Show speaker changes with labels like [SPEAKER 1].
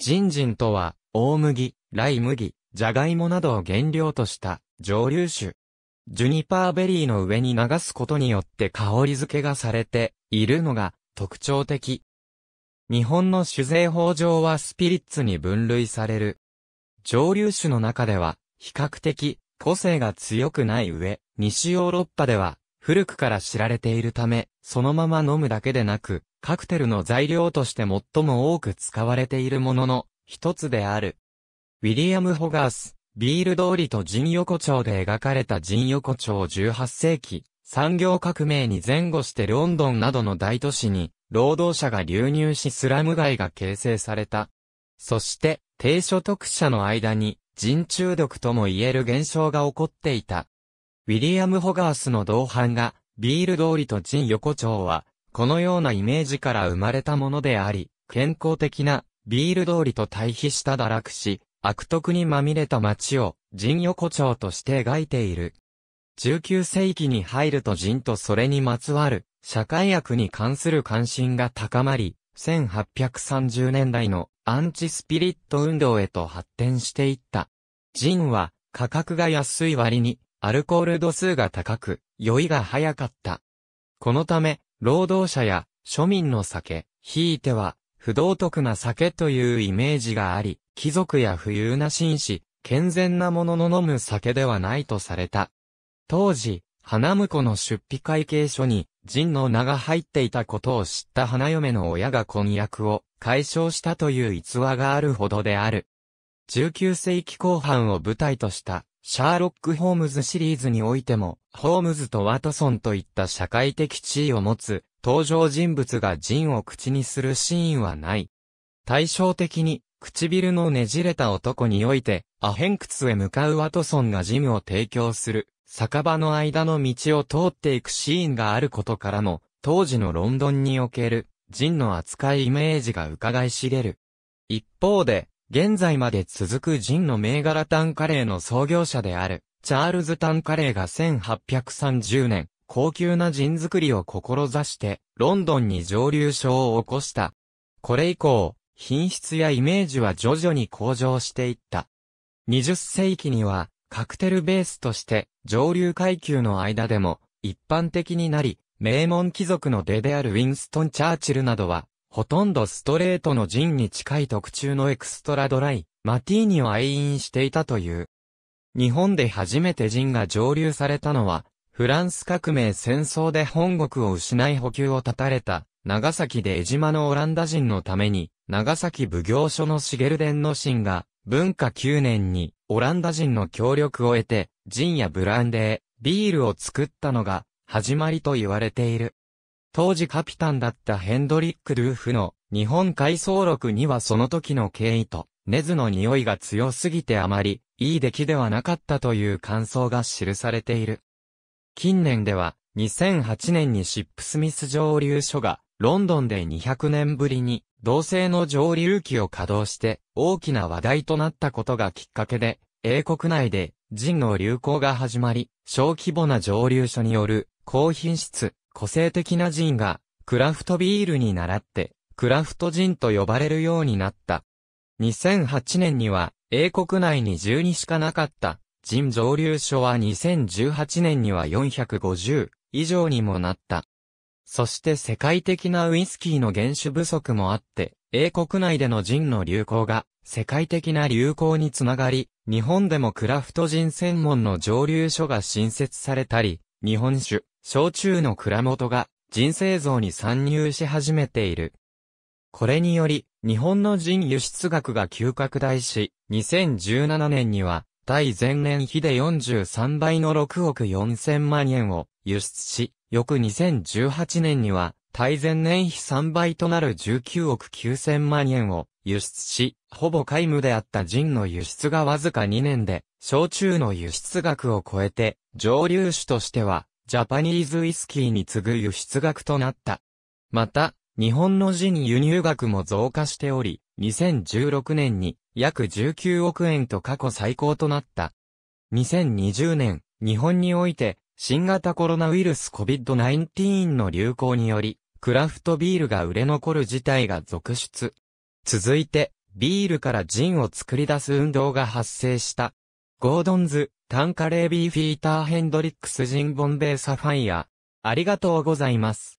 [SPEAKER 1] ジンジンとは、大麦、ライ麦、ジャガイモなどを原料とした蒸留酒。ジュニパーベリーの上に流すことによって香り付けがされているのが特徴的。日本の酒税法上はスピリッツに分類される。蒸留酒の中では、比較的個性が強くない上、西ヨーロッパでは古くから知られているため、そのまま飲むだけでなく、カクテルの材料として最も多く使われているものの、一つである。ウィリアム・ホガース、ビール通りと人横丁で描かれた人横丁18世紀、産業革命に前後してロンドンなどの大都市に、労働者が流入しスラム街が形成された。そして、低所得者の間に、人中毒とも言える現象が起こっていた。ウィリアム・ホガースの同伴が、ビール通りと人横丁は、このようなイメージから生まれたものであり、健康的なビール通りと対比した堕落し、悪徳にまみれた街を人横丁として描いている。19世紀に入ると人とそれにまつわる社会悪に関する関心が高まり、1830年代のアンチスピリット運動へと発展していった。人は価格が安い割にアルコール度数が高く、酔いが早かった。このため、労働者や庶民の酒、ひいては不道徳な酒というイメージがあり、貴族や富裕な紳士、健全なものの飲む酒ではないとされた。当時、花婿の出費会計書に、人の名が入っていたことを知った花嫁の親が婚約を解消したという逸話があるほどである。19世紀後半を舞台としたシャーロック・ホームズシリーズにおいても、ホームズとワトソンといった社会的地位を持つ、登場人物がジンを口にするシーンはない。対照的に、唇のねじれた男において、アヘンクツへ向かうワトソンがジムを提供する、酒場の間の道を通っていくシーンがあることからも、当時のロンドンにおける、ジンの扱いイメージが伺い知れる。一方で、現在まで続くジンの銘柄タンカレーの創業者である、チャールズ・タンカレーが1830年、高級なジン作りを志して、ロンドンに蒸留所を起こした。これ以降、品質やイメージは徐々に向上していった。20世紀には、カクテルベースとして、上流階級の間でも、一般的になり、名門貴族の出であるウィンストン・チャーチルなどは、ほとんどストレートのジンに近い特注のエクストラドライ、マティーニを愛飲していたという。日本で初めてジンが蒸留されたのは、フランス革命戦争で本国を失い補給を断たれた、長崎で江島のオランダ人のために、長崎奉行所の茂伝の神が、文化9年に、オランダ人の協力を得て、ジンやブランデー、ビールを作ったのが、始まりと言われている。当時カピタンだったヘンドリック・ドゥーフの日本回想録にはその時の経緯と、ネズの匂いが強すぎてあまり、いい出来ではなかったという感想が記されている。近年では、2008年にシップスミス蒸留所が、ロンドンで200年ぶりに、同性の蒸留機を稼働して、大きな話題となったことがきっかけで、英国内で、ジンの流行が始まり、小規模な蒸留所による、高品質、個性的なジンが、クラフトビールに倣って、クラフトジンと呼ばれるようになった。2008年には、英国内に12しかなかった、ジン蒸留所は2018年には450以上にもなった。そして世界的なウイスキーの原種不足もあって、英国内でのジンの流行が、世界的な流行につながり、日本でもクラフトジン専門の蒸留所が新設されたり、日本酒、焼酎の蔵元が人生像に参入し始めている。これにより、日本の人輸出額が急拡大し、2017年には、対前年比で43倍の6億4000万円を輸出し、翌2018年には、対前年比3倍となる19億9000万円を輸出し、ほぼ皆無であった人の輸出がわずか2年で、焼酎の輸出額を超えて、上流酒としてはジャパニーズウイスキーに次ぐ輸出額となった。また、日本のジン輸入額も増加しており、2016年に約19億円と過去最高となった。2020年、日本において、新型コロナウイルス COVID-19 の流行により、クラフトビールが売れ残る事態が続出。続いて、ビールからジンを作り出す運動が発生した。ゴードンズ、タンカレービーフィーターヘンドリックスジンボンベーサファイア。ありがとうございます。